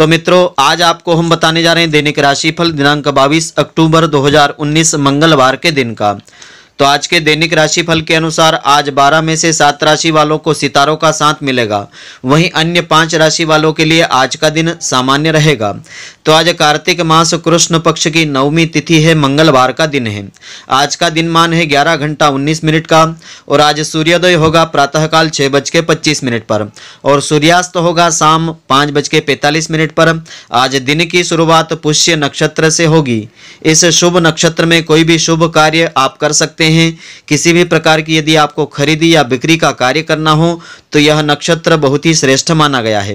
तो मित्रों आज आपको हम बताने जा रहे हैं दैनिक राशिफल दिनांक 22 अक्टूबर 2019 मंगलवार के दिन का तो आज के दैनिक राशिफल के अनुसार आज 12 में से सात राशि वालों को सितारों का साथ मिलेगा वहीं अन्य पांच राशि वालों के लिए आज का दिन सामान्य रहेगा तो आज कार्तिक मास कृष्ण पक्ष की नवमी तिथि है मंगलवार का दिन है आज का दिन मान है ग्यारह घंटा उन्नीस मिनट का और आज सूर्योदय होगा प्रातःकाल छः बज के पच्चीस मिनट पर और सूर्यास्त होगा शाम पाँच बज के पैंतालीस मिनट पर आज दिन की शुरुआत पुष्य नक्षत्र से होगी इस शुभ नक्षत्र में कोई भी शुभ कार्य आप कर सकते हैं हैं किसी भी प्रकार की यदि आपको खरीदी या बिक्री का कार्य करना हो तो यह नक्षत्र बहुत ही श्रेष्ठ माना गया है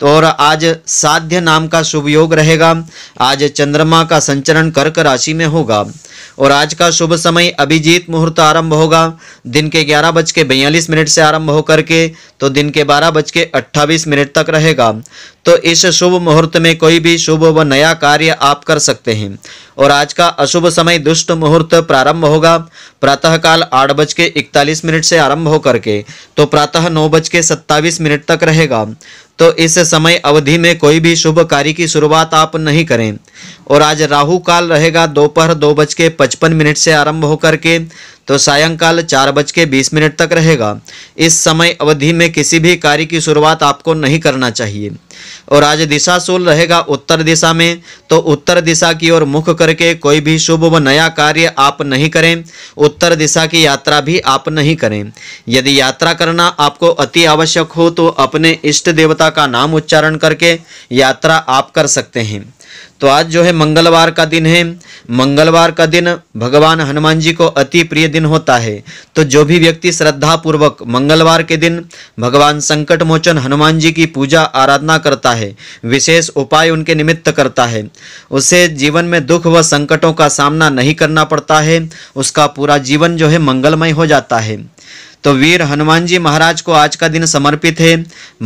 तो और आज साध्य नाम का शुभ योग रहेगा आज चंद्रमा का संचरण कर्क राशि में होगा और आज का शुभ समय अभिजीत मुहूर्त आरंभ होगा दिन के ग्यारह बज के मिनट से आरंभ होकर के तो दिन के बारह बज के मिनट तक रहेगा तो इस शुभ मुहूर्त में कोई भी शुभ व नया कार्य आप कर सकते हैं और आज का अशुभ समय दुष्ट मुहूर्त प्रारंभ होगा प्रातःकाल आठ बज के इकतालीस मिनट से आरंभ होकर के तो प्रातः नौ बज के सत्ताईस मिनट तक रहेगा तो इस समय अवधि में कोई भी शुभ कार्य की शुरुआत आप नहीं करें और आज राहु काल रहेगा दोपहर दो बज के पचपन मिनट से आरंभ होकर के तो सायंकाल चार बज के बीस मिनट तक रहेगा इस समय अवधि में किसी भी कार्य की शुरुआत आपको नहीं करना चाहिए और आज दिशा शूल रहेगा उत्तर दिशा में तो उत्तर दिशा की ओर मुख करके कोई भी शुभ व नया कार्य आप नहीं करें उत्तर दिशा की यात्रा भी आप नहीं करें यदि यात्रा करना आपको अति आवश्यक हो तो अपने इष्ट देवता का नाम उच्चारण करके यात्रा आप कर सकते हैं तो आज जो है मंगलवार का दिन है मंगलवार का दिन भगवान हनुमान जी को अति प्रिय दिन होता है तो जो भी व्यक्ति श्रद्धापूर्वक मंगलवार के दिन भगवान संकट मोचन हनुमान जी की पूजा आराधना करता है विशेष उपाय उनके निमित्त करता है उसे जीवन में दुख व संकटों का सामना नहीं करना पड़ता है उसका पूरा जीवन जो है मंगलमय हो जाता है तो वीर हनुमान जी महाराज को आज का दिन समर्पित है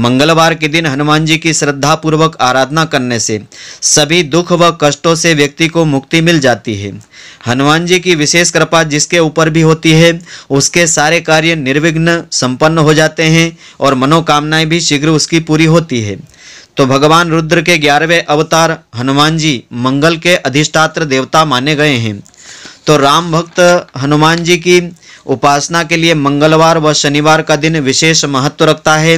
मंगलवार के दिन हनुमान जी की श्रद्धापूर्वक आराधना करने से सभी दुख व कष्टों से व्यक्ति को मुक्ति मिल जाती है हनुमान जी की विशेष कृपा जिसके ऊपर भी होती है उसके सारे कार्य निर्विघ्न संपन्न हो जाते हैं और मनोकामनाएं भी शीघ्र उसकी पूरी होती है तो भगवान रुद्र के ग्यारहवें अवतार हनुमान जी मंगल के अधिष्ठात्र देवता माने गए हैं तो राम भक्त हनुमान जी की उपासना के लिए मंगलवार व शनिवार का दिन विशेष महत्व रखता है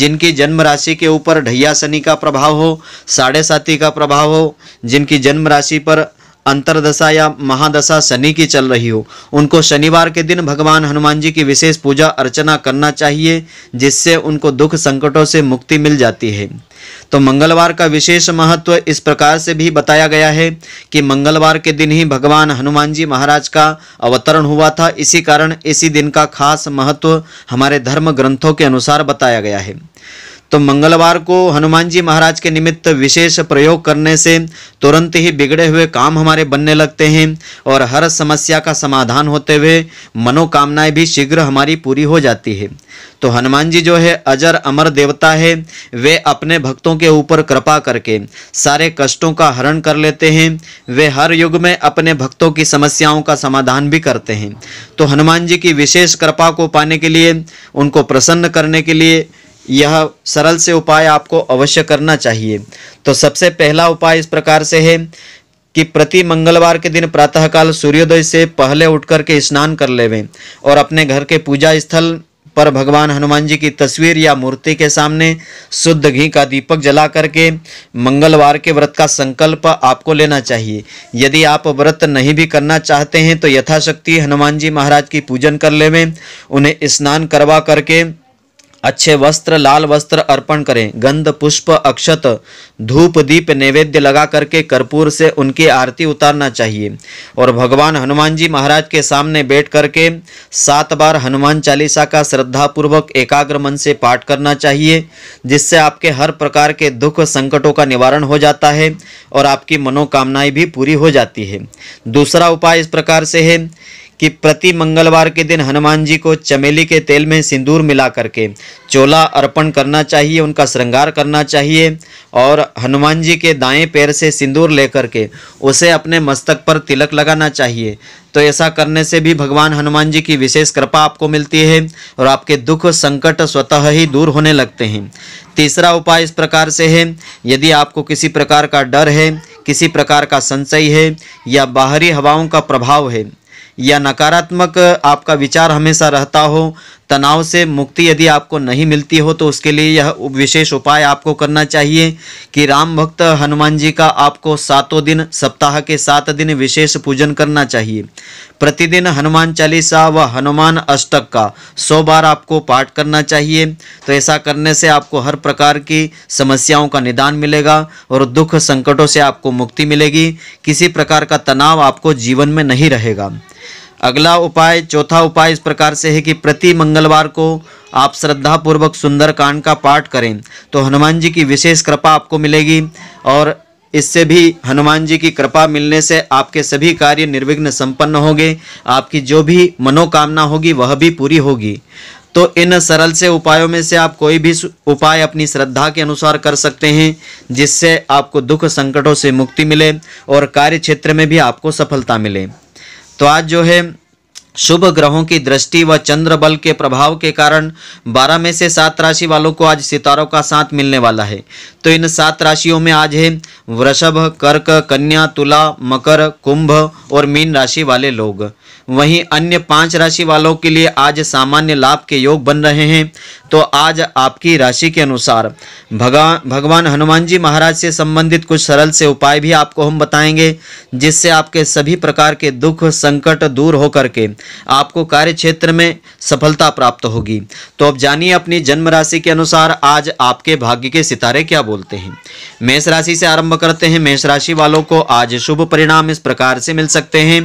जिनकी जन्म राशि के ऊपर ढैया शनि का प्रभाव हो साढ़े साथी का प्रभाव हो जिनकी जन्म राशि पर अंतरदशा या महादशा शनि की चल रही हो उनको शनिवार के दिन भगवान हनुमान जी की विशेष पूजा अर्चना करना चाहिए जिससे उनको दुख संकटों से मुक्ति मिल जाती है तो मंगलवार का विशेष महत्व इस प्रकार से भी बताया गया है कि मंगलवार के दिन ही भगवान हनुमान जी महाराज का अवतरण हुआ था इसी कारण इसी दिन का खास महत्व हमारे धर्म ग्रंथों के अनुसार बताया गया है तो मंगलवार को हनुमान जी महाराज के निमित्त विशेष प्रयोग करने से तुरंत ही बिगड़े हुए काम हमारे बनने लगते हैं और हर समस्या का समाधान होते हुए मनोकामनाएं भी शीघ्र हमारी पूरी हो जाती है तो हनुमान जी जो है अजर अमर देवता है वे अपने भक्तों के ऊपर कृपा करके सारे कष्टों का हरण कर लेते हैं वे हर युग में अपने भक्तों की समस्याओं का समाधान भी करते हैं तो हनुमान जी की विशेष कृपा को पाने के लिए उनको प्रसन्न करने के लिए यह सरल से उपाय आपको अवश्य करना चाहिए तो सबसे पहला उपाय इस प्रकार से है कि प्रति मंगलवार के दिन प्रातःकाल सूर्योदय से पहले उठ करके स्नान कर लेवें और अपने घर के पूजा स्थल पर भगवान हनुमान जी की तस्वीर या मूर्ति के सामने शुद्ध घी का दीपक जला करके मंगलवार के व्रत का संकल्प आपको लेना चाहिए यदि आप व्रत नहीं भी करना चाहते हैं तो यथाशक्ति हनुमान जी महाराज की पूजन कर लेवें उन्हें स्नान करवा करके अच्छे वस्त्र लाल वस्त्र अर्पण करें गंध पुष्प अक्षत धूप दीप नैवेद्य लगा करके कर्पूर से उनकी आरती उतारना चाहिए और भगवान हनुमान जी महाराज के सामने बैठ करके सात बार हनुमान चालीसा का श्रद्धापूर्वक एकाग्र मन से पाठ करना चाहिए जिससे आपके हर प्रकार के दुख संकटों का निवारण हो जाता है और आपकी मनोकामनाएं भी पूरी हो जाती है दूसरा उपाय इस प्रकार से है कि प्रति मंगलवार के दिन हनुमान जी को चमेली के तेल में सिंदूर मिला करके चोला अर्पण करना चाहिए उनका श्रृंगार करना चाहिए और हनुमान जी के दाएं पैर से सिंदूर लेकर के उसे अपने मस्तक पर तिलक लगाना चाहिए तो ऐसा करने से भी भगवान हनुमान जी की विशेष कृपा आपको मिलती है और आपके दुख संकट स्वतः ही दूर होने लगते हैं तीसरा उपाय इस प्रकार से है यदि आपको किसी प्रकार का डर है किसी प्रकार का संशय है या बाहरी हवाओं का प्रभाव है या नकारात्मक आपका विचार हमेशा रहता हो तनाव से मुक्ति यदि आपको नहीं मिलती हो तो उसके लिए यह विशेष उपाय आपको करना चाहिए कि राम भक्त हनुमान जी का आपको सातों दिन सप्ताह के सात दिन विशेष पूजन करना चाहिए प्रतिदिन हनुमान चालीसा व हनुमान अष्टक का सौ बार आपको पाठ करना चाहिए तो ऐसा करने से आपको हर प्रकार की समस्याओं का निदान मिलेगा और दुख संकटों से आपको मुक्ति मिलेगी किसी प्रकार का तनाव आपको जीवन में नहीं रहेगा अगला उपाय चौथा उपाय इस प्रकार से है कि प्रति मंगलवार को आप श्रद्धापूर्वक सुंदरकांड का पाठ करें तो हनुमान जी की विशेष कृपा आपको मिलेगी और इससे भी हनुमान जी की कृपा मिलने से आपके सभी कार्य निर्विघ्न संपन्न होंगे आपकी जो भी मनोकामना होगी वह भी पूरी होगी तो इन सरल से उपायों में से आप कोई भी उपाय अपनी श्रद्धा के अनुसार कर सकते हैं जिससे आपको दुख संकटों से मुक्ति मिले और कार्य क्षेत्र में भी आपको सफलता मिले तो आज जो है शुभ ग्रहों की दृष्टि व चंद्र बल के प्रभाव के कारण 12 में से सात राशि वालों को आज सितारों का साथ मिलने वाला है तो इन सात राशियों में आज है वृषभ कर्क कन्या तुला मकर कुंभ और मीन राशि वाले लोग वहीं अन्य पांच राशि वालों के लिए आज सामान्य लाभ के योग बन रहे हैं तो आज आपकी राशि के अनुसार भगवान भगवान हनुमान जी महाराज से संबंधित कुछ सरल से उपाय भी आपको हम बताएंगे जिससे आपके सभी प्रकार के दुख संकट दूर होकर के आपको कार्य क्षेत्र में सफलता प्राप्त होगी तो अब जानिए अपनी जन्म राशि के अनुसार आज आपके भाग्य के सितारे क्या बोलते हैं मेष राशि से आरंभ करते हैं मेष राशि वालों को आज शुभ परिणाम इस प्रकार से मिल सकते हैं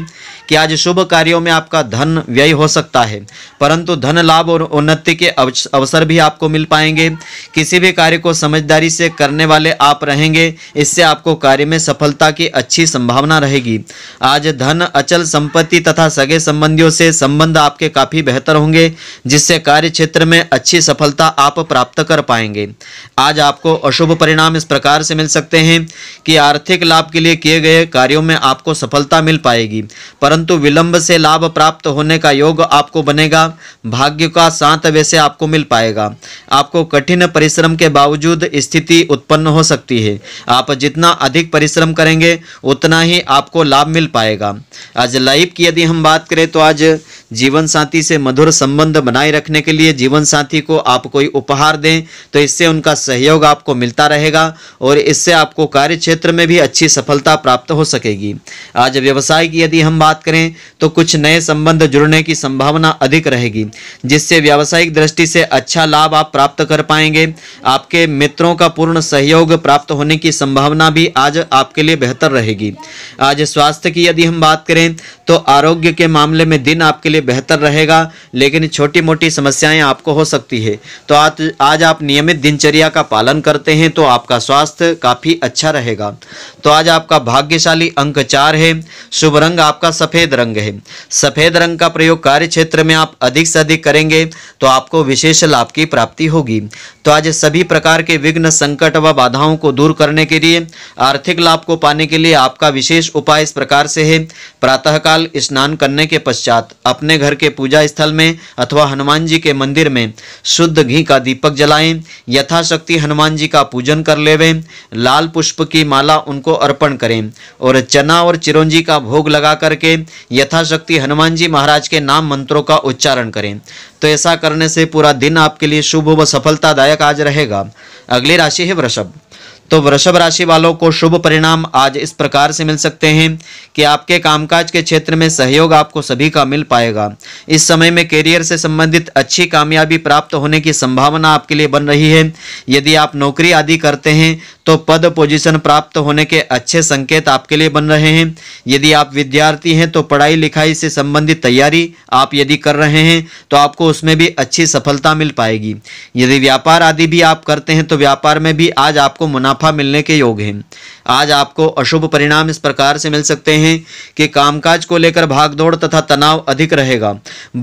कि आज शुभ कार्यों कार्यों में आपका धन व्यय हो सकता है परंतु धन लाभ और उन्नति के अवसर भी आपको मिल पाएंगे किसी भी कार्य को समझदारी से करने वाले आप रहेंगे इससे आपको कार्य में सफलता की अच्छी संभावना रहेगी आज धन अचल संपत्ति तथा सगे संबंधियों से संबंध आपके काफ़ी बेहतर होंगे जिससे कार्य क्षेत्र में अच्छी सफलता आप प्राप्त कर पाएंगे आज आपको अशुभ परिणाम इस प्रकार से मिल सकते हैं कि आर्थिक लाभ के लिए किए गए कार्यों में आपको सफलता मिल पाएगी परंतु विलंब से लाभ प्राप्त होने का योग आपको बनेगा भाग्य का साथ वैसे आपको मिल पाएगा आपको कठिन परिश्रम के बावजूद स्थिति उत्पन्न हो सकती है आप जितना अधिक परिश्रम करेंगे उतना ही आपको लाभ मिल पाएगा आज लाइफ की यदि हम बात करें तो आज जीवन साथी से मधुर संबंध बनाए रखने के लिए जीवन साथी को आप कोई उपहार दें तो इससे उनका सहयोग आपको मिलता रहेगा और इससे आपको कार्य क्षेत्र में भी अच्छी सफलता प्राप्त हो सकेगी आज व्यवसाय की यदि हम बात करें तो कुछ नए संबंध जुड़ने की संभावना अधिक रहेगी जिससे व्यावसायिक दृष्टि से अच्छा लाभ आप प्राप्त कर पाएंगे आपके मित्रों का पूर्ण सहयोग प्राप्त होने की संभावना भी आज आपके लिए बेहतर रहेगी आज स्वास्थ्य की यदि हम बात करें तो आरोग्य के मामले में दिन आपके लिए लिए बेहतर रहेगा लेकिन छोटी मोटी समस्याएं आपको हो सकती है तो आज आज आप नियमित दिनचर्या का पालन करते हैं तो आपका स्वास्थ्य काफ़ी अच्छा रहेगा तो आज आपका भाग्यशाली अंक चार है शुभ रंग आपका सफ़ेद रंग है सफ़ेद रंग का प्रयोग कार्य क्षेत्र में आप अधिक से अधिक करेंगे तो आपको विशेष लाभ की प्राप्ति होगी तो आज सभी प्रकार के विघ्न संकट व बाधाओं को दूर करने के लिए आर्थिक लाभ को पाने के लिए आपका विशेष उपाय इस प्रकार से है प्रातःकाल स्नान करने के पश्चात अपने अपने घर के पूजा स्थल में अथवा हनुमान जी के मंदिर में शुद्ध घी का दीपक जलाएं यथाशक्ति हनुमान जी का पूजन कर लेवें लाल पुष्प की माला उनको अर्पण करें और चना और चिरंजी का भोग लगा करके यथाशक्ति हनुमान जी महाराज के नाम मंत्रों का उच्चारण करें तो ऐसा करने से पूरा दिन आपके लिए शुभ व सफलतादायक आज रहेगा अगली राशि है वृषभ तो वृषभ राशि वालों को शुभ परिणाम आज इस प्रकार से मिल सकते हैं कि आपके कामकाज के क्षेत्र में सहयोग आपको सभी का मिल पाएगा इस समय में करियर से संबंधित अच्छी कामयाबी प्राप्त होने की संभावना आपके लिए बन रही है यदि आप नौकरी आदि करते हैं तो पद पोजीशन प्राप्त होने के अच्छे संकेत आपके लिए बन रहे हैं यदि आप विद्यार्थी हैं तो पढ़ाई लिखाई से संबंधित तैयारी आप यदि कर रहे हैं तो आपको उसमें भी अच्छी सफलता मिल पाएगी यदि व्यापार आदि भी आप करते हैं तो व्यापार में भी आज आपको मुनाफा मुनाफा मिलने के योग हैं आज आपको अशुभ परिणाम इस प्रकार से मिल सकते हैं कि कामकाज को लेकर भागदौड़ तथा तनाव अधिक रहेगा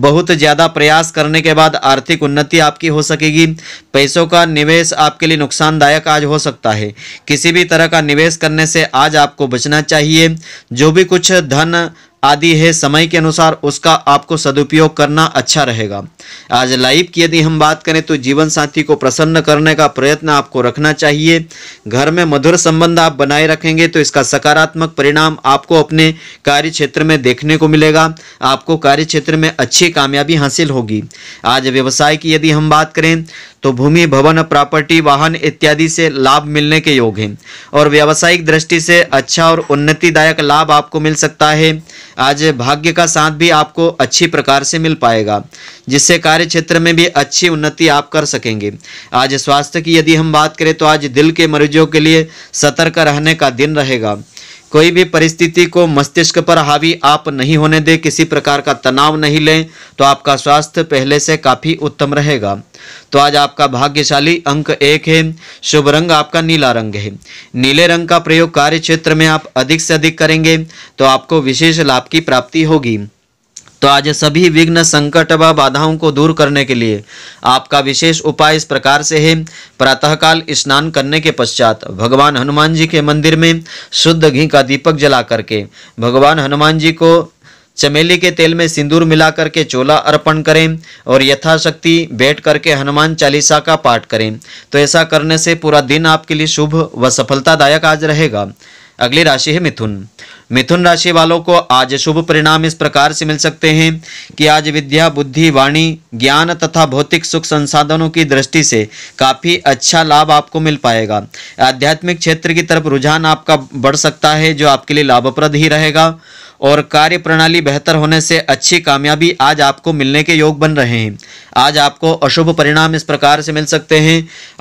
बहुत ज़्यादा प्रयास करने के बाद आर्थिक उन्नति आपकी हो सकेगी पैसों का निवेश आपके लिए नुकसानदायक आज हो सकता है किसी भी तरह का निवेश करने से आज आपको बचना चाहिए जो भी कुछ धन आदि है समय के अनुसार उसका आपको सदुपयोग करना अच्छा रहेगा आज लाइफ की यदि हम बात करें तो जीवन साथी को प्रसन्न करने का प्रयत्न आपको रखना चाहिए घर में मधुर संबंध आप बनाए रखेंगे तो इसका सकारात्मक परिणाम आपको अपने कार्य क्षेत्र में देखने को मिलेगा आपको कार्य क्षेत्र में अच्छी कामयाबी हासिल होगी आज व्यवसाय की यदि हम बात करें तो भूमि भवन प्रॉपर्टी वाहन इत्यादि से लाभ मिलने के योग हैं और व्यावसायिक दृष्टि से अच्छा और उन्नतिदायक लाभ आपको मिल सकता है आज भाग्य का साथ भी आपको अच्छी प्रकार से मिल पाएगा जिससे कार्य क्षेत्र में भी अच्छी उन्नति आप कर सकेंगे आज स्वास्थ्य की यदि हम बात करें तो आज दिल के मरीजों के लिए सतर्क रहने का दिन रहेगा कोई भी परिस्थिति को मस्तिष्क पर हावी आप नहीं होने दें किसी प्रकार का तनाव नहीं लें तो आपका स्वास्थ्य पहले से काफ़ी उत्तम रहेगा तो आज आपका भाग्यशाली अंक एक है शुभ रंग आपका नीला रंग है नीले रंग का प्रयोग कार्य क्षेत्र में आप अधिक से अधिक करेंगे तो आपको विशेष लाभ की प्राप्ति होगी तो आज सभी विघ्न संकट व बाधाओं को दूर करने के लिए आपका विशेष उपाय इस प्रकार से है प्रातःकाल स्नान करने के पश्चात भगवान हनुमान जी के मंदिर में शुद्ध घी का दीपक जला करके भगवान हनुमान जी को चमेली के तेल में सिंदूर मिला करके चोला अर्पण करें और यथाशक्ति बैठ करके हनुमान चालीसा का पाठ करें तो ऐसा करने से पूरा दिन आपके लिए शुभ व सफलतादायक आज रहेगा अगली राशि है मिथुन मिथुन राशि वालों को आज शुभ परिणाम इस प्रकार से मिल सकते हैं कि आज विद्या बुद्धि वाणी ज्ञान तथा भौतिक सुख संसाधनों की दृष्टि से काफ़ी अच्छा लाभ आपको मिल पाएगा आध्यात्मिक क्षेत्र की तरफ रुझान आपका बढ़ सकता है जो आपके लिए लाभप्रद ही रहेगा और कार्य प्रणाली बेहतर होने से अच्छी कामयाबी आज आपको मिलने के योग बन रहे हैं आज आपको अशुभ परिणाम इस प्रकार से मिल सकते हैं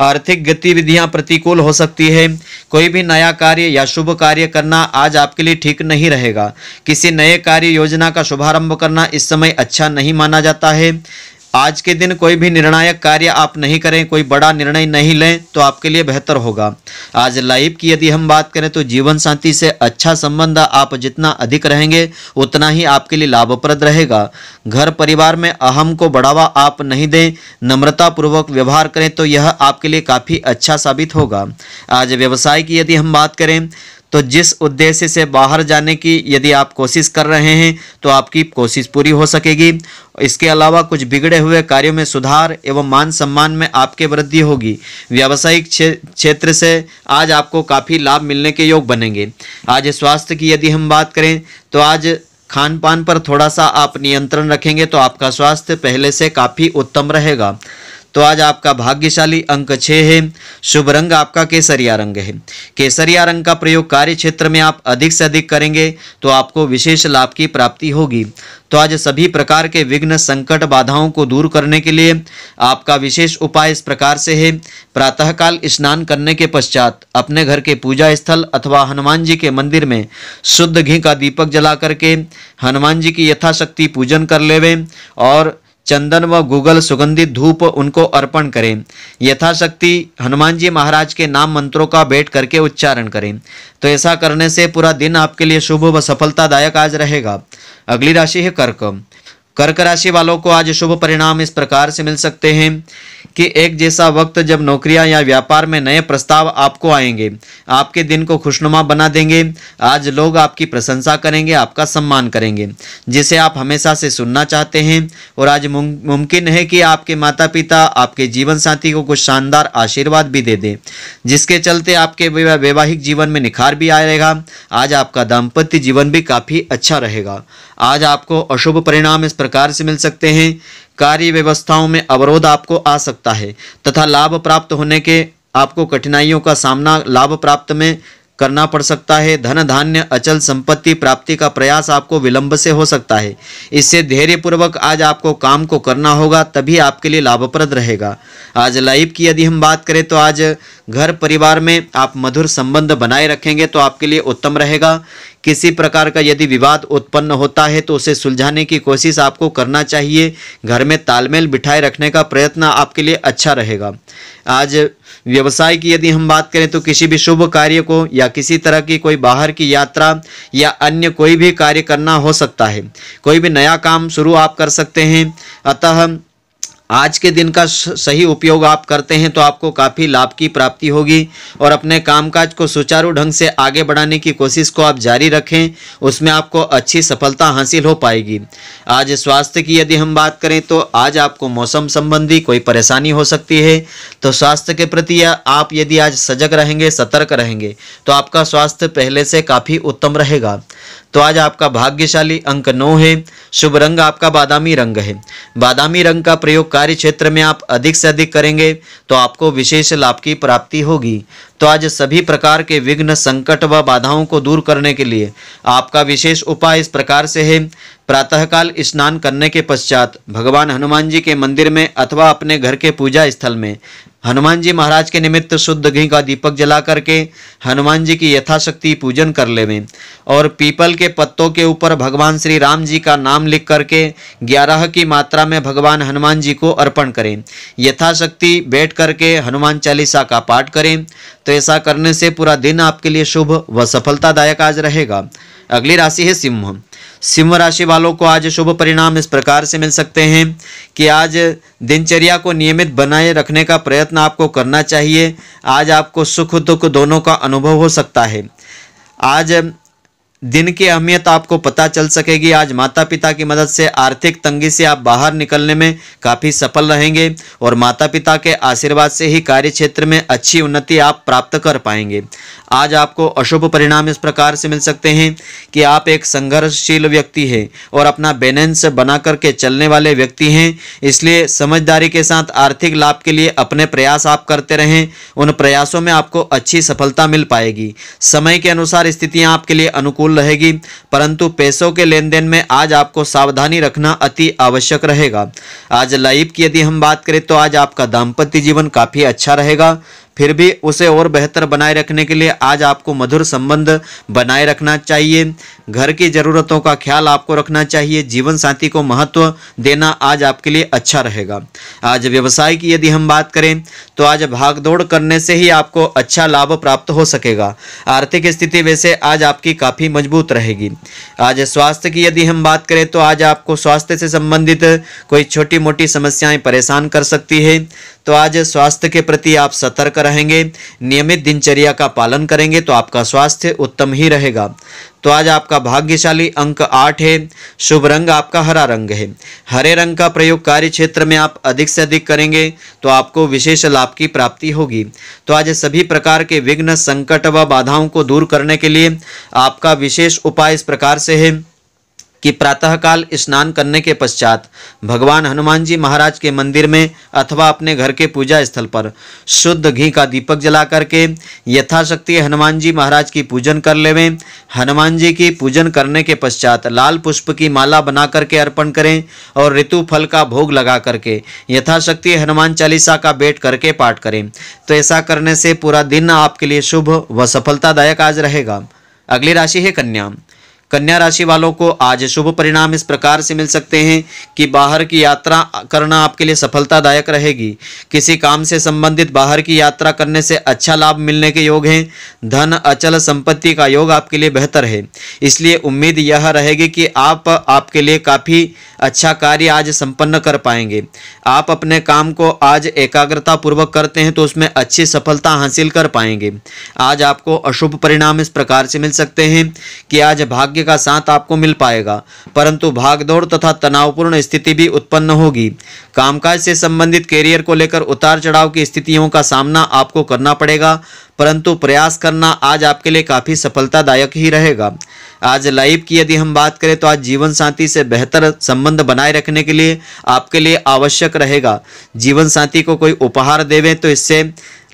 आर्थिक गतिविधियां प्रतिकूल हो सकती है कोई भी नया कार्य या शुभ कार्य करना आज आपके लिए ठीक नहीं रहेगा किसी नए कार्य योजना का शुभारंभ करना इस समय अच्छा नहीं माना जाता है आज के दिन कोई भी निर्णायक कार्य आप नहीं करें कोई बड़ा निर्णय नहीं लें तो आपके लिए बेहतर होगा आज लाइफ की यदि हम बात करें तो जीवन साथी से अच्छा संबंध आप जितना अधिक रहेंगे उतना ही आपके लिए लाभप्रद रहेगा घर परिवार में अहम को बढ़ावा आप नहीं दें नम्रतापूर्वक व्यवहार करें तो यह आपके लिए काफ़ी अच्छा साबित होगा आज व्यवसाय की यदि हम बात करें तो जिस उद्देश्य से बाहर जाने की यदि आप कोशिश कर रहे हैं तो आपकी कोशिश पूरी हो सकेगी इसके अलावा कुछ बिगड़े हुए कार्यों में सुधार एवं मान सम्मान में आपके वृद्धि होगी व्यावसायिक क्षेत्र से आज आपको काफ़ी लाभ मिलने के योग बनेंगे आज स्वास्थ्य की यदि हम बात करें तो आज खान पान पर थोड़ा सा आप नियंत्रण रखेंगे तो आपका स्वास्थ्य पहले से काफ़ी उत्तम रहेगा तो आज आपका भाग्यशाली अंक छः है शुभ रंग आपका केसरिया रंग है केसरिया रंग का प्रयोग कार्य क्षेत्र में आप अधिक से अधिक करेंगे तो आपको विशेष लाभ की प्राप्ति होगी तो आज सभी प्रकार के विघ्न संकट बाधाओं को दूर करने के लिए आपका विशेष उपाय इस प्रकार से है प्रातःकाल स्नान करने के पश्चात अपने घर के पूजा स्थल अथवा हनुमान जी के मंदिर में शुद्ध घी का दीपक जला करके हनुमान जी की यथाशक्ति पूजन कर लेवें और चंदन व गूगल सुगंधित धूप उनको अर्पण करें यथाशक्ति हनुमान जी महाराज के नाम मंत्रों का भेंट करके उच्चारण करें तो ऐसा करने से पूरा दिन आपके लिए शुभ व सफलतादायक आज रहेगा अगली राशि है कर्क कर्क राशि वालों को आज शुभ परिणाम इस प्रकार से मिल सकते हैं कि एक जैसा वक्त जब नौकरियां या व्यापार में नए प्रस्ताव आपको आएंगे आपके दिन को खुशनुमा बना देंगे आज लोग आपकी प्रशंसा करेंगे आपका सम्मान करेंगे जिसे आप हमेशा से सुनना चाहते हैं और आज मुमकिन है कि आपके माता पिता आपके जीवन साथी को कुछ शानदार आशीर्वाद भी दे दें जिसके चलते आपके वैवाहिक जीवन में निखार भी आएगा आज आपका दाम्पत्य जीवन भी काफ़ी अच्छा रहेगा आज आपको अशुभ परिणाम इस प्रकार से मिल सकते हैं कार्य व्यवस्थाओं में अवरोध आपको आ सकता है तथा लाभ प्राप्त होने के आपको कठिनाइयों का सामना लाभ प्राप्त में करना पड़ सकता है धन धान्य अचल संपत्ति प्राप्ति का प्रयास आपको विलंब से हो सकता है इससे धैर्यपूर्वक आज आपको काम को करना होगा तभी आपके लिए लाभप्रद रहेगा आज लाइव की यदि हम बात करें तो आज घर परिवार में आप मधुर संबंध बनाए रखेंगे तो आपके लिए उत्तम रहेगा किसी प्रकार का यदि विवाद उत्पन्न होता है तो उसे सुलझाने की कोशिश आपको करना चाहिए घर में तालमेल बिठाए रखने का प्रयत्न आपके लिए अच्छा रहेगा आज व्यवसाय की यदि हम बात करें तो किसी भी शुभ कार्य को या किसी तरह की कोई बाहर की यात्रा या अन्य कोई भी कार्य करना हो सकता है कोई भी नया काम शुरू आप कर सकते हैं अतः आज के दिन का सही उपयोग आप करते हैं तो आपको काफ़ी लाभ की प्राप्ति होगी और अपने कामकाज को सुचारू ढंग से आगे बढ़ाने की कोशिश को आप जारी रखें उसमें आपको अच्छी सफलता हासिल हो पाएगी आज स्वास्थ्य की यदि हम बात करें तो आज आपको मौसम संबंधी कोई परेशानी हो सकती है तो स्वास्थ्य के प्रति आप यदि आज सजग रहेंगे सतर्क रहेंगे तो आपका स्वास्थ्य पहले से काफ़ी उत्तम रहेगा तो आज आपका भाग्यशाली अंक नौ है शुभ रंग आपका बादामी रंग है बादामी रंग का प्रयोग कार्य क्षेत्र में आप अधिक से अधिक करेंगे तो आपको विशेष लाभ की प्राप्ति होगी तो आज सभी प्रकार के विघ्न संकट व बाधाओं को दूर करने के लिए आपका विशेष उपाय इस प्रकार से है प्रातःकाल स्नान करने के पश्चात भगवान हनुमान जी के मंदिर में अथवा अपने घर के पूजा स्थल में हनुमान जी महाराज के निमित्त शुद्ध घी का दीपक जला करके हनुमान जी की यथाशक्ति पूजन कर लेवें और पीपल के पत्तों के ऊपर भगवान श्री राम जी का नाम लिख करके ग्यारह की मात्रा में भगवान हनुमान जी को अर्पण करें यथाशक्ति बैठ करके हनुमान चालीसा का पाठ करें तो ऐसा करने से पूरा दिन आपके लिए शुभ व सफलतादायक आज रहेगा अगली राशि है सिंह सिंह राशि वालों को आज शुभ परिणाम इस प्रकार से मिल सकते हैं कि आज दिनचर्या को नियमित बनाए रखने का प्रयत्न आपको करना चाहिए आज आपको सुख दुख दोनों का अनुभव हो सकता है आज दिन की अहमियत आपको पता चल सकेगी आज माता पिता की मदद से आर्थिक तंगी से आप बाहर निकलने में काफ़ी सफल रहेंगे और माता पिता के आशीर्वाद से ही कार्य क्षेत्र में अच्छी उन्नति आप प्राप्त कर पाएंगे आज आपको अशुभ परिणाम इस प्रकार से मिल सकते हैं कि आप एक संघर्षशील व्यक्ति हैं और अपना बैलेंस बना करके चलने वाले व्यक्ति हैं इसलिए समझदारी के साथ आर्थिक लाभ के लिए अपने प्रयास आप करते रहें उन प्रयासों में आपको अच्छी सफलता मिल पाएगी समय के अनुसार स्थितियाँ आपके लिए अनुकूल वसूल रहेगी परंतु पैसों के लेन देन में आज आपको सावधानी रखना अति आवश्यक रहेगा आज लाइफ की यदि हम बात करें तो आज आपका दाम्पत्य जीवन काफ़ी अच्छा रहेगा फिर भी उसे और बेहतर बनाए रखने के लिए आज आपको मधुर संबंध बनाए रखना चाहिए घर की ज़रूरतों का ख्याल आपको रखना चाहिए जीवन साथी को महत्व देना आज आपके लिए अच्छा रहेगा आज व्यवसाय की यदि हम बात करें तो आज भागदौड़ करने से ही आपको अच्छा लाभ प्राप्त हो सकेगा आर्थिक स्थिति वैसे आज आपकी काफ़ी मजबूत रहेगी आज स्वास्थ्य की यदि हम बात करें तो आज आपको स्वास्थ्य से संबंधित कोई छोटी मोटी समस्याएं परेशान कर सकती है तो आज स्वास्थ्य के प्रति आप सतर्क रहेंगे नियमित दिनचर्या का पालन करेंगे तो आपका स्वास्थ्य उत्तम ही रहेगा तो आज आपका भाग्यशाली अंक आठ है शुभ रंग आपका हरा रंग है हरे रंग का प्रयोग कार्य क्षेत्र में आप अधिक से अधिक करेंगे तो आपको विशेष लाभ की प्राप्ति होगी तो आज सभी प्रकार के विघ्न संकट व बाधाओं को दूर करने के लिए आपका विशेष उपाय इस प्रकार से है कि प्रातःकाल स्नान करने के पश्चात भगवान हनुमान जी महाराज के मंदिर में अथवा अपने घर के पूजा स्थल पर शुद्ध घी का दीपक जला करके यथाशक्ति हनुमान जी महाराज की पूजन कर लेवें हनुमान जी की पूजन करने के पश्चात लाल पुष्प की माला बना करके अर्पण करें और ऋतु फल का भोग लगा करके यथाशक्ति हनुमान चालीसा का बैठ करके पाठ करें तो ऐसा करने से पूरा दिन आपके लिए शुभ व सफलतादायक आज रहेगा अगली राशि है कन्या कन्या राशि वालों को आज शुभ परिणाम इस प्रकार से मिल सकते हैं कि बाहर की यात्रा करना आपके लिए सफलतादायक रहेगी किसी काम से संबंधित बाहर की यात्रा करने से अच्छा लाभ मिलने के योग हैं धन अचल संपत्ति का योग आपके लिए बेहतर है इसलिए उम्मीद यह रहेगी कि आप आपके लिए काफ़ी अच्छा कार्य आज संपन्न कर पाएंगे आप अपने काम को आज एकाग्रता पूर्वक करते हैं तो उसमें अच्छी सफलता हासिल कर पाएंगे आज आपको अशुभ परिणाम इस प्रकार से मिल सकते हैं कि आज भाग्य का साथ आपको मिल पाएगा परंतु भागदौड़ तथा तनावपूर्ण स्थिति भी उत्पन्न होगी कामकाज से संबंधित कैरियर को लेकर उतार चढ़ाव की स्थितियों का सामना आपको करना पड़ेगा परंतु प्रयास करना आज आपके लिए काफ़ी सफलतादायक ही रहेगा आज लाइफ की यदि हम बात करें तो आज जीवन साथी से बेहतर संबंध बनाए रखने के लिए आपके लिए आवश्यक रहेगा जीवन साथी को कोई उपहार देवें तो इससे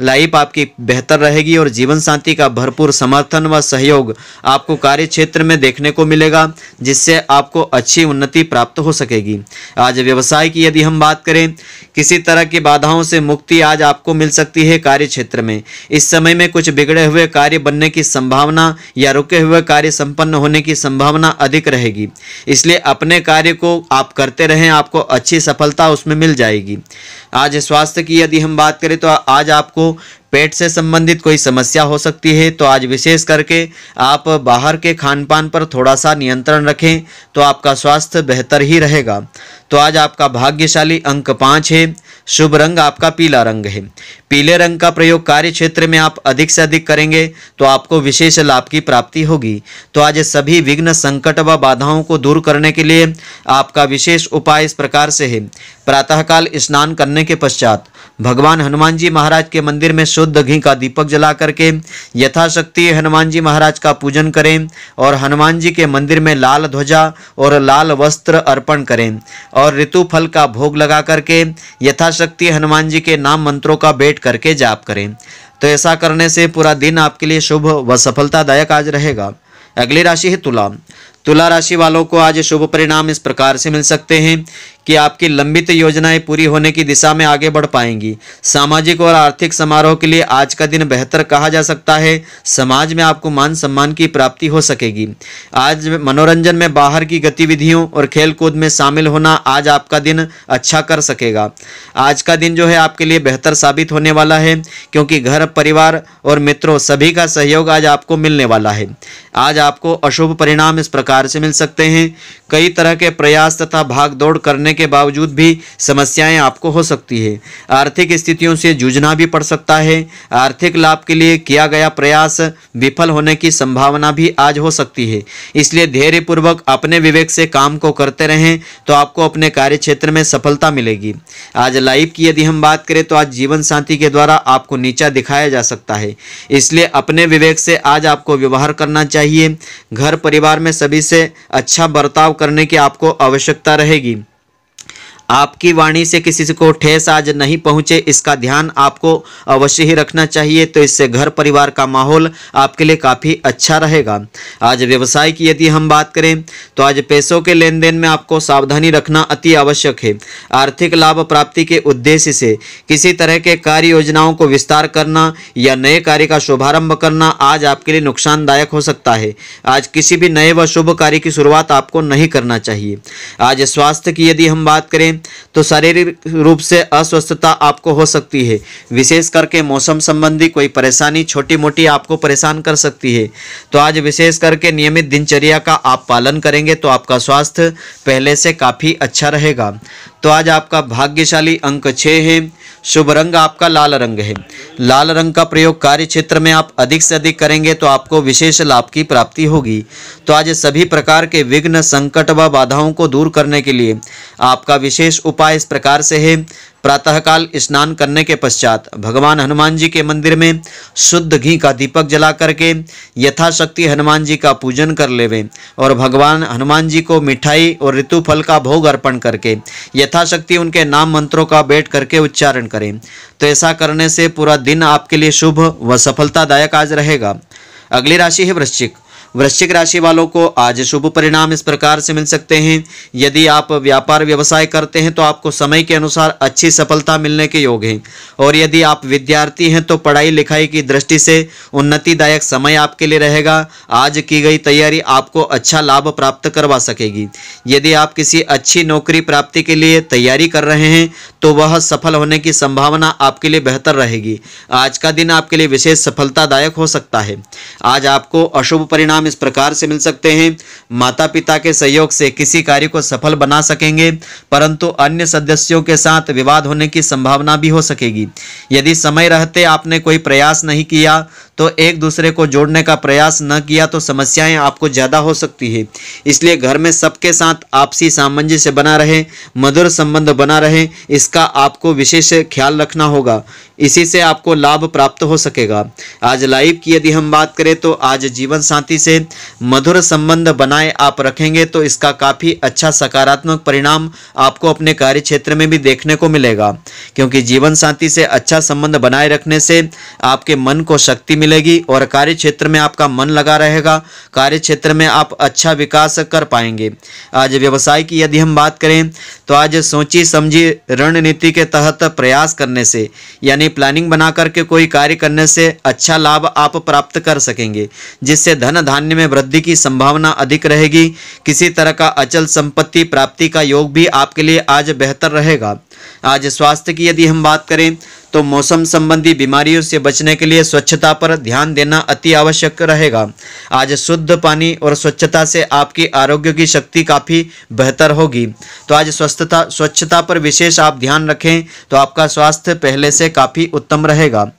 लाइफ आपकी बेहतर रहेगी और जीवन शांति का भरपूर समर्थन व सहयोग आपको कार्य क्षेत्र में देखने को मिलेगा जिससे आपको अच्छी उन्नति प्राप्त हो सकेगी आज व्यवसाय की यदि हम बात करें किसी तरह की बाधाओं से मुक्ति आज आपको मिल सकती है कार्य क्षेत्र में इस समय में कुछ बिगड़े हुए कार्य बनने की संभावना या रुके हुए कार्य संपन्न होने की संभावना अधिक रहेगी इसलिए अपने कार्य को आप करते रहें आपको अच्छी सफलता उसमें मिल जाएगी आज स्वास्थ्य की यदि हम बात करें तो आज आपको पेट से संबंधित कोई समस्या हो सकती है तो आज विशेष करके आप बाहर के खान पान पर थोड़ा सा नियंत्रण रखें तो आपका स्वास्थ्य बेहतर ही रहेगा तो आज आपका भाग्यशाली अंक पाँच है शुभ रंग आपका पीला रंग है पीले रंग का प्रयोग कार्य क्षेत्र में आप अधिक से अधिक करेंगे तो आपको विशेष लाभ की प्राप्ति होगी तो आज सभी विघ्न संकट व बाधाओं को दूर करने के लिए आपका विशेष उपाय इस प्रकार से है प्रातःकाल स्नान करने के पश्चात भगवान हनुमान जी महाराज के मंदिर में शुद्ध घी का दीपक जला करके यथाशक्ति हनुमान जी महाराज का पूजन करें और हनुमान जी के मंदिर में लाल ध्वजा और लाल वस्त्र अर्पण करें और ऋतु फल का भोग लगा करके यथाशक्ति हनुमान जी के नाम मंत्रों का बैठ करके जाप करें तो ऐसा करने से पूरा दिन आपके लिए शुभ व सफलतादायक आज रहेगा अगली राशि है तुला तुला राशि वालों को आज शुभ परिणाम इस प्रकार से मिल सकते हैं कि आपकी लंबित योजनाएं पूरी होने की दिशा में आगे बढ़ पाएंगी सामाजिक और आर्थिक समारोह के लिए आज का दिन बेहतर कहा जा सकता है समाज में आपको मान सम्मान की प्राप्ति हो सकेगी आज मनोरंजन में बाहर की गतिविधियों और खेलकूद में शामिल होना आज आपका दिन अच्छा कर सकेगा आज का दिन जो है आपके लिए बेहतर साबित होने वाला है क्योंकि घर परिवार और मित्रों सभी का सहयोग आज आपको मिलने वाला है आज आपको अशुभ परिणाम इस प्रकार से मिल सकते हैं कई तरह के प्रयास तथा भाग दौड़ करने के बावजूद भी समस्याएं आपको हो सकती है आर्थिक स्थितियों से जूझना भी पड़ सकता है आर्थिक लाभ के लिए किया गया प्रयास विफल होने की संभावना भी आज हो सकती है इसलिए धैर्यपूर्वक अपने विवेक से काम को करते रहें तो आपको अपने कार्य क्षेत्र में सफलता मिलेगी आज लाइफ की यदि हम बात करें तो आज जीवन शांति के द्वारा आपको नीचा दिखाया जा सकता है इसलिए अपने विवेक से आज आपको व्यवहार करना चाहिए घर परिवार में सभी से अच्छा बर्ताव करने की आपको आवश्यकता रहेगी आपकी वाणी से किसी को ठेस आज नहीं पहुंचे इसका ध्यान आपको अवश्य ही रखना चाहिए तो इससे घर परिवार का माहौल आपके लिए काफ़ी अच्छा रहेगा आज व्यवसाय की यदि हम बात करें तो आज पैसों के लेन देन में आपको सावधानी रखना अति आवश्यक है आर्थिक लाभ प्राप्ति के उद्देश्य से किसी तरह के कार्य योजनाओं को विस्तार करना या नए कार्य का शुभारंभ करना आज आपके लिए नुकसानदायक हो सकता है आज किसी भी नए व शुभ कार्य की शुरुआत आपको नहीं करना चाहिए आज स्वास्थ्य की यदि हम बात करें तो शारीरिक रूप से अस्वस्थता आपको हो सकती है विशेष करके मौसम संबंधी कोई परेशानी छोटी मोटी आपको परेशान कर सकती है तो आज विशेष करके नियमित दिनचर्या का आप पालन करेंगे तो आपका स्वास्थ्य पहले से काफ़ी अच्छा रहेगा तो आज आपका भाग्यशाली अंक छः है शुभ रंग आपका लाल रंग है लाल रंग का प्रयोग कार्य क्षेत्र में आप अधिक से अधिक करेंगे तो आपको विशेष लाभ की प्राप्ति होगी तो आज सभी प्रकार के विघ्न संकट व बाधाओं को दूर करने के लिए आपका विशेष उपाय इस प्रकार से है प्रातःकाल स्नान करने के पश्चात भगवान हनुमान जी के मंदिर में शुद्ध घी का दीपक जला करके यथाशक्ति हनुमान जी का पूजन कर लेवें और भगवान हनुमान जी को मिठाई और ऋतुफल का भोग अर्पण करके यथाशक्ति उनके नाम मंत्रों का बैठ करके उच्चारण करें तो ऐसा करने से पूरा दिन आपके लिए शुभ व सफलतादायक आज रहेगा अगली राशि है वृश्चिक वृश्चिक राशि वालों को आज शुभ परिणाम इस प्रकार से मिल सकते हैं यदि आप व्यापार व्यवसाय करते हैं तो आपको समय के अनुसार अच्छी सफलता मिलने के योग हैं और यदि आप विद्यार्थी हैं तो पढ़ाई लिखाई की दृष्टि से उन्नतिदायक समय आपके लिए रहेगा आज की गई तैयारी आपको अच्छा लाभ प्राप्त करवा सकेगी यदि आप किसी अच्छी नौकरी प्राप्ति के लिए तैयारी कर रहे हैं तो वह सफल होने की संभावना आपके लिए बेहतर रहेगी आज का दिन आपके लिए विशेष सफलतादायक हो सकता है आज आपको अशुभ परिणाम इस प्रकार से मिल सकते हैं माता पिता के सहयोग से किसी कार्य को सफल बना सकेंगे परंतु अन्य सदस्यों के साथ विवाद होने की संभावना भी हो सकेगी यदि समय रहते आपने कोई प्रयास नहीं किया तो एक दूसरे को जोड़ने का प्रयास न किया तो समस्याएं आपको ज़्यादा हो सकती है इसलिए घर में सबके साथ आपसी सामंजस्य बना रहे मधुर संबंध बना रहे इसका आपको विशेष ख्याल रखना होगा इसी से आपको लाभ प्राप्त हो सकेगा आज लाइफ की यदि हम बात करें तो आज जीवन साथी से मधुर संबंध बनाए आप रखेंगे तो इसका काफ़ी अच्छा सकारात्मक परिणाम आपको अपने कार्य क्षेत्र में भी देखने को मिलेगा क्योंकि जीवन साथी से अच्छा संबंध बनाए रखने से आपके मन को शक्ति मिले मिलेगी और कार्य क्षेत्र में आपका मन लगा रहेगा कार्य क्षेत्र में आप अच्छा विकास कर पाएंगे आज व्यवसाय की यदि हम बात करें तो आज सोची समझी रणनीति के तहत प्रयास करने से यानी प्लानिंग बना करके कोई कार्य करने से अच्छा लाभ आप प्राप्त कर सकेंगे जिससे धन धान्य में वृद्धि की संभावना अधिक रहेगी किसी तरह का अचल संपत्ति प्राप्ति का योग भी आपके लिए आज बेहतर रहेगा आज स्वास्थ्य की यदि हम बात करें तो मौसम संबंधी बीमारियों से बचने के लिए स्वच्छता पर ध्यान देना अति आवश्यक रहेगा आज शुद्ध पानी और स्वच्छता से आपकी आरोग्य की शक्ति काफ़ी बेहतर होगी तो आज स्वस्थता स्वच्छता पर विशेष आप ध्यान रखें तो आपका स्वास्थ्य पहले से काफ़ी उत्तम रहेगा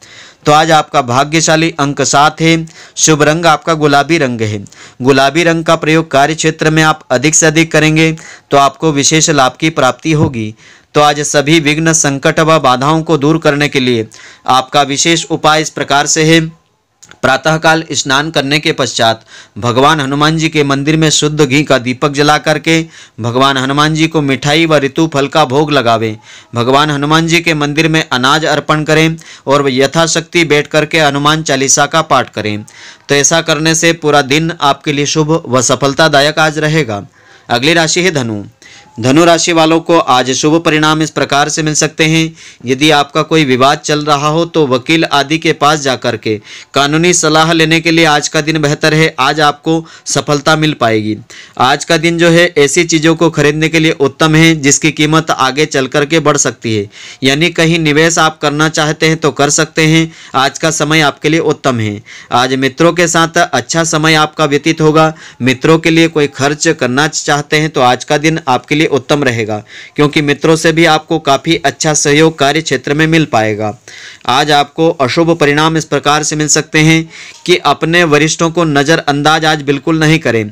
तो आज आपका भाग्यशाली अंक सात है शुभ रंग आपका गुलाबी रंग है गुलाबी रंग का प्रयोग कार्य क्षेत्र में आप अधिक से अधिक करेंगे तो आपको विशेष लाभ की प्राप्ति होगी तो आज सभी विघ्न संकट व बाधाओं को दूर करने के लिए आपका विशेष उपाय इस प्रकार से है प्रातःकाल स्नान करने के पश्चात भगवान हनुमान जी के मंदिर में शुद्ध घी का दीपक जला करके भगवान हनुमान जी को मिठाई व ऋतु फल का भोग लगावें भगवान हनुमान जी के मंदिर में अनाज अर्पण करें और यथाशक्ति बैठ करके हनुमान चालीसा का पाठ करें तो ऐसा करने से पूरा दिन आपके लिए शुभ व सफलतादायक आज रहेगा अगली राशि है धनु धनु राशि वालों को आज शुभ परिणाम इस प्रकार से मिल सकते हैं यदि आपका कोई विवाद चल रहा हो तो वकील आदि के पास जाकर के कानूनी सलाह लेने के लिए आज का दिन बेहतर है आज आपको सफलता मिल पाएगी आज का दिन जो है ऐसी चीज़ों को खरीदने के लिए उत्तम है जिसकी कीमत आगे चल करके बढ़ सकती है यानी कहीं निवेश आप करना चाहते हैं तो कर सकते हैं आज का समय आपके लिए उत्तम है आज मित्रों के साथ अच्छा समय आपका व्यतीत होगा मित्रों के लिए कोई खर्च करना चाहते हैं तो आज का दिन आपके लिए उत्तम रहेगा क्योंकि मित्रों से भी आपको काफ़ी अच्छा सहयोग कार्य क्षेत्र में मिल पाएगा आज आपको अशुभ परिणाम इस प्रकार से मिल सकते हैं कि अपने वरिष्ठों को नज़रअंदाज आज बिल्कुल नहीं करें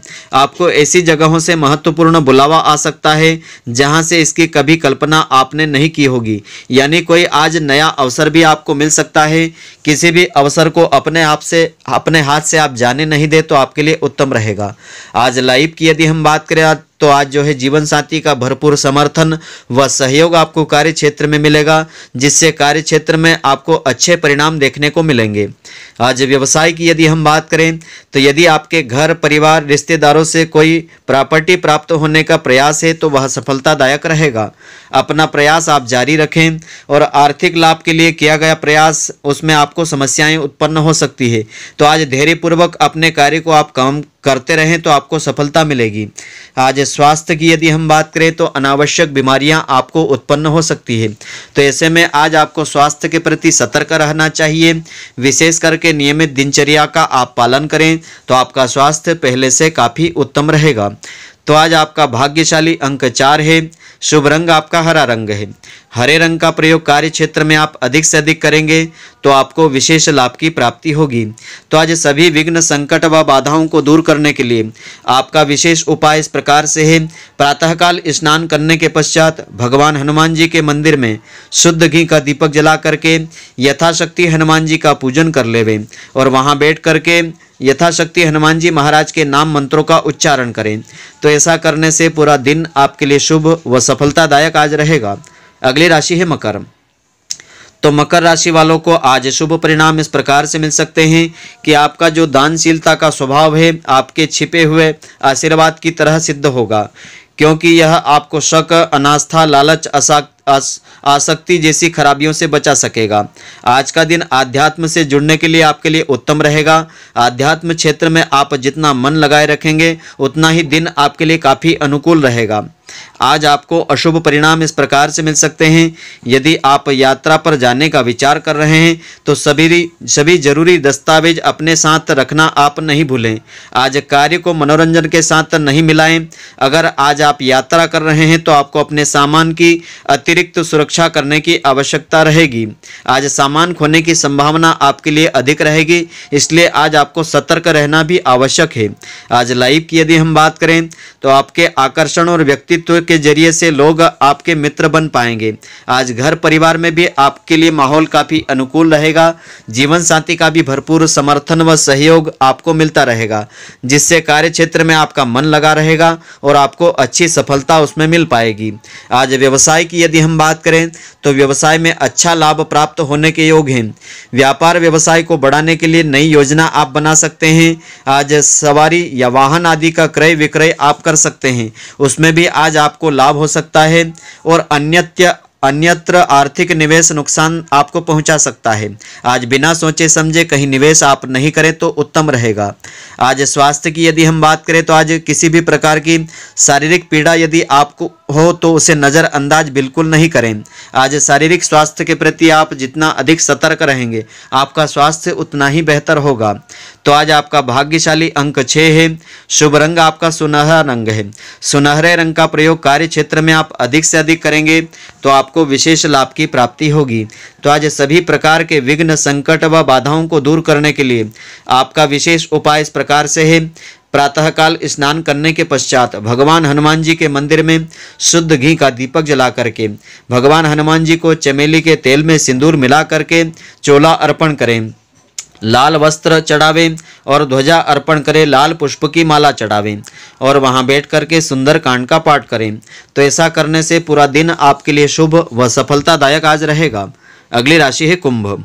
आपको ऐसी जगहों से महत्वपूर्ण बुलावा आ सकता है जहाँ से इसकी कभी कल्पना आपने नहीं की होगी यानी कोई आज नया अवसर भी आपको मिल सकता है किसी भी अवसर को अपने आप से अपने हाथ से आप जाने नहीं दे तो आपके लिए उत्तम रहेगा आज लाइव की यदि हम बात करें तो आज जो है जीवन साथी का भरपूर समर्थन व सहयोग आपको कार्य क्षेत्र में मिलेगा जिससे कार्य क्षेत्र में आपको अच्छे परिणाम देखने को मिलेंगे आज व्यवसाय की यदि हम बात करें तो यदि आपके घर परिवार रिश्तेदारों से कोई प्रॉपर्टी प्राप्त होने का प्रयास है तो वह सफलतादायक रहेगा अपना प्रयास आप जारी रखें और आर्थिक लाभ के लिए किया गया प्रयास उसमें आपको समस्याएं उत्पन्न हो सकती है तो आज धैर्यपूर्वक अपने कार्य को आप काम करते रहें तो आपको सफलता मिलेगी आज स्वास्थ्य की यदि हम बात करें तो अनावश्यक बीमारियां आपको उत्पन्न हो सकती है तो ऐसे में आज आपको स्वास्थ्य के प्रति सतर्क रहना चाहिए विशेष करके के नियमित दिनचर्या का आप पालन करें तो आपका स्वास्थ्य पहले से काफ़ी उत्तम रहेगा तो आज आपका भाग्यशाली अंक चार है शुभ रंग आपका हरा रंग है हरे रंग का प्रयोग कार्य क्षेत्र में आप अधिक से अधिक करेंगे तो आपको विशेष लाभ की प्राप्ति होगी तो आज सभी विघ्न संकट व बाधाओं को दूर करने के लिए आपका विशेष उपाय इस प्रकार से है प्रातःकाल स्नान करने के पश्चात भगवान हनुमान जी के मंदिर में शुद्ध घी का दीपक जला करके यथाशक्ति हनुमान जी का पूजन कर लेवे और वहाँ बैठ करके यथाशक्ति हनुमान जी महाराज के नाम मंत्रों का उच्चारण करें तो ऐसा करने से पूरा दिन आपके लिए शुभ व सफलतादायक आज रहेगा अगली राशि है मकर तो मकर राशि वालों को आज शुभ परिणाम इस प्रकार से मिल सकते हैं कि आपका जो दानशीलता का स्वभाव है आपके छिपे हुए आशीर्वाद की तरह सिद्ध होगा क्योंकि यह आपको शक अनास्था लालच अशक्त आसक्ति जैसी खराबियों से बचा सकेगा आज का दिन आध्यात्म से जुड़ने के लिए आपके लिए उत्तम रहेगा आध्यात्म क्षेत्र में आप जितना मन लगाए रखेंगे उतना ही दिन आपके लिए काफ़ी अनुकूल रहेगा आज आपको अशुभ परिणाम इस प्रकार से मिल सकते हैं यदि आप यात्रा पर जाने का विचार कर रहे हैं तो सभी सभी जरूरी दस्तावेज अपने साथ रखना आप नहीं भूलें आज कार्य को मनोरंजन के साथ नहीं मिलाएं अगर आज आप यात्रा कर रहे हैं तो आपको अपने सामान की अतिरिक्त सुरक्षा करने की आवश्यकता रहेगी आज सामान खोने की संभावना आपके लिए अधिक रहेगी इसलिए आज आपको सतर्क रहना भी आवश्यक है आज लाइव की यदि हम बात करें तो आपके आकर्षण और व्यक्ति व्यक्तित्व के जरिए से लोग आपके मित्र बन पाएंगे आज घर परिवार में भी आपके लिए माहौल काफ़ी अनुकूल रहेगा जीवन साथी का भी भरपूर समर्थन व सहयोग आपको मिलता रहेगा जिससे कार्य क्षेत्र में आपका मन लगा रहेगा और आपको अच्छी सफलता उसमें मिल पाएगी आज व्यवसाय की यदि हम बात करें तो व्यवसाय में अच्छा लाभ प्राप्त होने के योग हैं व्यापार व्यवसाय को बढ़ाने के लिए नई योजना आप बना सकते हैं आज सवारी या वाहन आदि का क्रय विक्रय आप कर सकते हैं उसमें भी आज आज आपको लाभ हो सकता है और अन्यत्र अन्यत्र आर्थिक निवेश नुकसान आपको पहुंचा सकता है आज बिना सोचे समझे कहीं निवेश आप नहीं करें तो उत्तम रहेगा आज स्वास्थ्य की यदि हम बात करें तो आज किसी भी प्रकार की शारीरिक पीड़ा यदि आपको हो तो उसे नज़रअंदाज बिल्कुल नहीं करें आज शारीरिक स्वास्थ्य के प्रति आप जितना अधिक सतर्क रहेंगे आपका स्वास्थ्य उतना ही बेहतर होगा तो आज आपका भाग्यशाली अंक छः है शुभ रंग आपका सुनहरा रंग है सुनहरे रंग का प्रयोग कार्य क्षेत्र में आप अधिक से अधिक करेंगे तो आप आपको विशेष लाभ की प्राप्ति होगी तो आज सभी प्रकार के विघ्न संकट व बाधाओं को दूर करने के लिए आपका विशेष उपाय इस प्रकार से है प्रातःकाल स्नान करने के पश्चात भगवान हनुमान जी के मंदिर में शुद्ध घी का दीपक जला करके भगवान हनुमान जी को चमेली के तेल में सिंदूर मिला करके चोला अर्पण करें लाल वस्त्र चढ़ावे और ध्वजा अर्पण करें लाल पुष्प की माला चढ़ावें और वहां बैठ करके सुंदर कांड का पाठ करें तो ऐसा करने से पूरा दिन आपके लिए शुभ व सफलतादायक आज रहेगा अगली राशि है कुंभ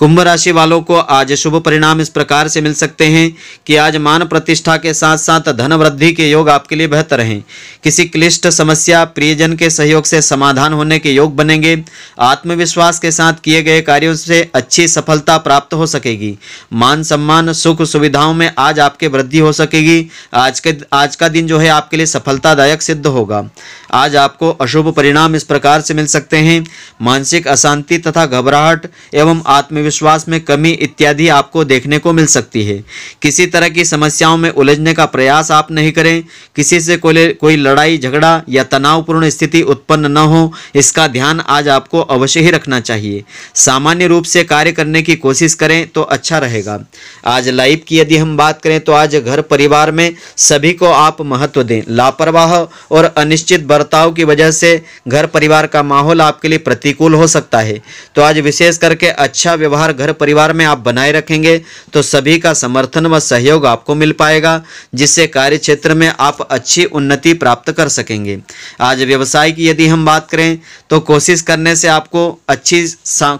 कुंभ राशि वालों को आज शुभ परिणाम इस प्रकार से मिल सकते हैं कि आज मान प्रतिष्ठा के साथ साथ धन वृद्धि के योग आपके लिए बेहतर हैं किसी क्लिष्ट समस्या प्रियजन के सहयोग से समाधान होने के योग बनेंगे आत्मविश्वास के साथ किए गए कार्यों से अच्छी सफलता प्राप्त हो सकेगी मान सम्मान सुख सुविधाओं में आज आपके वृद्धि हो सकेगी आज के आज का दिन जो है आपके लिए सफलतादायक सिद्ध होगा आज आपको अशुभ परिणाम इस प्रकार से मिल सकते हैं मानसिक अशांति तथा घबराहट एवं आत्मविश्वास आत्मविश्वास में कमी इत्यादि आपको देखने को मिल सकती है किसी तरह की समस्याओं में उलझने का प्रयास आप नहीं करें किसी से कोई लड़ाई झगड़ा या तनावपूर्ण स्थिति उत्पन्न न हो इसका ध्यान आज आपको अवश्य ही रखना चाहिए सामान्य रूप से कार्य करने की कोशिश करें तो अच्छा रहेगा आज लाइफ की यदि हम बात करें तो आज घर परिवार में सभी को आप महत्व दें लापरवाह और अनिश्चित बर्ताव की वजह से घर परिवार का माहौल आपके लिए प्रतिकूल हो सकता है तो आज विशेष करके अच्छा व्यवहार व्यवहार घर परिवार में आप बनाए रखेंगे तो सभी का समर्थन व सहयोग आपको मिल पाएगा जिससे कार्य क्षेत्र में आप अच्छी उन्नति प्राप्त कर सकेंगे आज व्यवसाय की यदि हम बात करें तो कोशिश करने से आपको अच्छी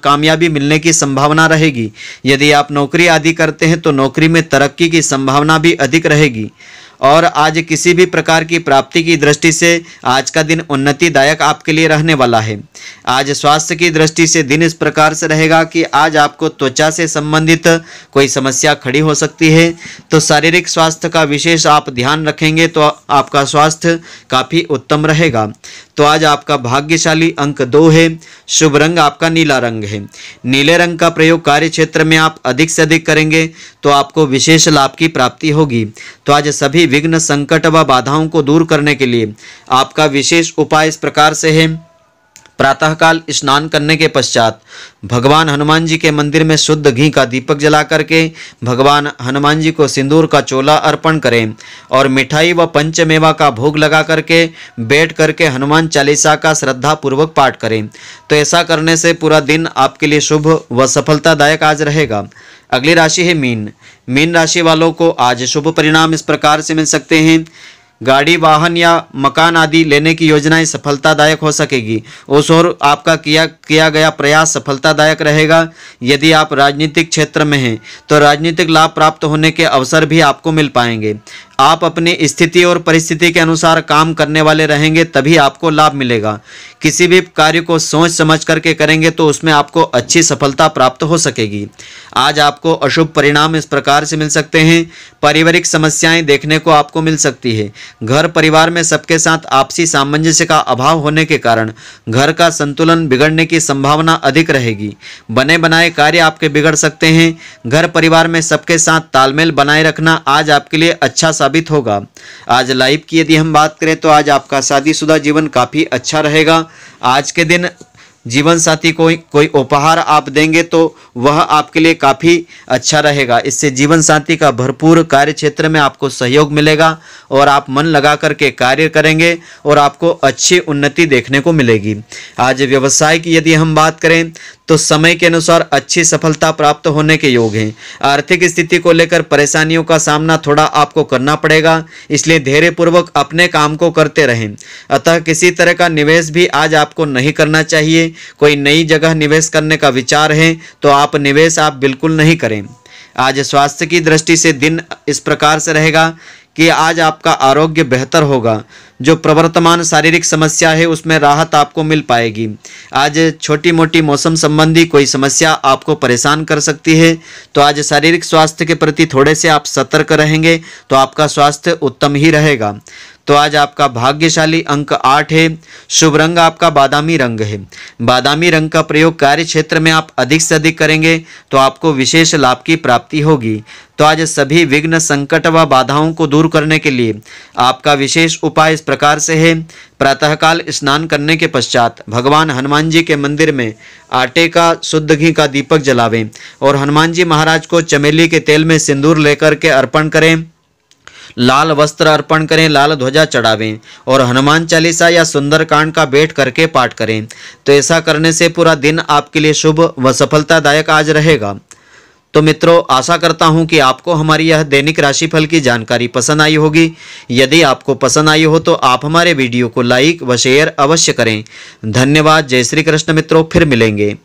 कामयाबी मिलने की संभावना रहेगी यदि आप नौकरी आदि करते हैं तो नौकरी में तरक्की की संभावना भी अधिक रहेगी और आज किसी भी प्रकार की प्राप्ति की दृष्टि से आज का दिन उन्नतिदायक आपके लिए रहने वाला है आज स्वास्थ्य की दृष्टि से दिन इस प्रकार से रहेगा कि आज आपको त्वचा से संबंधित कोई समस्या खड़ी हो सकती है तो शारीरिक स्वास्थ्य का विशेष आप ध्यान रखेंगे तो आपका स्वास्थ्य काफ़ी उत्तम रहेगा तो आज आपका भाग्यशाली अंक दो है शुभ रंग आपका नीला रंग है नीले रंग का प्रयोग कार्य क्षेत्र में आप अधिक से अधिक करेंगे तो आपको विशेष लाभ की प्राप्ति होगी तो आज सभी विघ्न संकट व बाधाओं को दूर करने के लिए आपका विशेष उपाय इस प्रकार से है प्रातःकाल स्नान करने के पश्चात भगवान हनुमान जी के मंदिर में शुद्ध घी का दीपक जला करके भगवान हनुमान जी को सिंदूर का चोला अर्पण करें और मिठाई व पंचमेवा का भोग लगा करके बैठ करके हनुमान चालीसा का श्रद्धापूर्वक पाठ करें तो ऐसा करने से पूरा दिन आपके लिए शुभ व सफलतादायक आज रहेगा अगली राशि है मीन मीन राशि वालों को आज शुभ परिणाम इस प्रकार से मिल सकते हैं गाड़ी वाहन या मकान आदि लेने की योजनाएं सफलतादायक हो सकेगी उस और आपका किया किया गया प्रयास सफलतादायक रहेगा यदि आप राजनीतिक क्षेत्र में हैं तो राजनीतिक लाभ प्राप्त होने के अवसर भी आपको मिल पाएंगे आप अपनी स्थिति और परिस्थिति के अनुसार काम करने वाले रहेंगे तभी आपको लाभ मिलेगा किसी भी कार्य को सोच समझ करके करेंगे तो उसमें आपको अच्छी सफलता प्राप्त हो सकेगी आज आपको अशुभ परिणाम इस प्रकार से मिल सकते हैं पारिवारिक समस्याएं देखने को आपको मिल सकती है घर परिवार में सबके साथ आपसी सामंजस्य का अभाव होने के कारण घर का संतुलन बिगड़ने की संभावना अधिक रहेगी बने बनाए कार्य आपके बिगड़ सकते हैं घर परिवार में सबके साथ तालमेल बनाए रखना आज आपके लिए अच्छा सा साबित होगा आज लाइफ की यदि हम बात करें तो आज आपका शादीशुदा जीवन काफ़ी अच्छा रहेगा आज के दिन जीवन साथी को कोई उपहार आप देंगे तो वह आपके लिए काफ़ी अच्छा रहेगा इससे जीवन साथी का भरपूर कार्य क्षेत्र में आपको सहयोग मिलेगा और आप मन लगा करके कार्य करेंगे और आपको अच्छी उन्नति देखने को मिलेगी आज व्यवसाय की यदि हम बात करें तो समय के अनुसार अच्छी सफलता प्राप्त होने के योग हैं आर्थिक स्थिति को लेकर परेशानियों का सामना थोड़ा आपको करना पड़ेगा इसलिए धैर्यपूर्वक अपने काम को करते रहें अतः किसी तरह का निवेश भी आज आपको नहीं करना चाहिए कोई नई जगह निवेश करने का विचार है तो आप निवेश आप बिल्कुल नहीं करें आज स्वास्थ्य की दृष्टि से दिन इस प्रकार से रहेगा कि आज आपका आरोग्य बेहतर होगा जो प्रवर्तमान शारीरिक समस्या है उसमें राहत आपको मिल पाएगी आज छोटी मोटी मौसम संबंधी कोई समस्या आपको परेशान कर सकती है तो आज शारीरिक स्वास्थ्य के प्रति थोड़े से आप सतर्क रहेंगे तो आपका स्वास्थ्य उत्तम ही रहेगा तो आज आपका भाग्यशाली अंक आठ है शुभ रंग आपका बादामी रंग है बादामी रंग का प्रयोग कार्य क्षेत्र में आप अधिक से अधिक करेंगे तो आपको विशेष लाभ की प्राप्ति होगी तो आज सभी विघ्न संकट व बाधाओं को दूर करने के लिए आपका विशेष उपाय इस प्रकार से है प्रातःकाल स्नान करने के पश्चात भगवान हनुमान जी के मंदिर में आटे का शुद्ध घी का दीपक जलावें और हनुमान जी महाराज को चमेली के तेल में सिंदूर लेकर के अर्पण करें लाल वस्त्र अर्पण करें लाल ध्वजा चढ़ावें और हनुमान चालीसा या सुंदरकांड का बैठ करके पाठ करें तो ऐसा करने से पूरा दिन आपके लिए शुभ व सफलतादायक आज रहेगा तो मित्रों आशा करता हूं कि आपको हमारी यह दैनिक राशिफल की जानकारी पसंद आई होगी यदि आपको पसंद आई हो तो आप हमारे वीडियो को लाइक व शेयर अवश्य करें धन्यवाद जय श्री कृष्ण मित्रों फिर मिलेंगे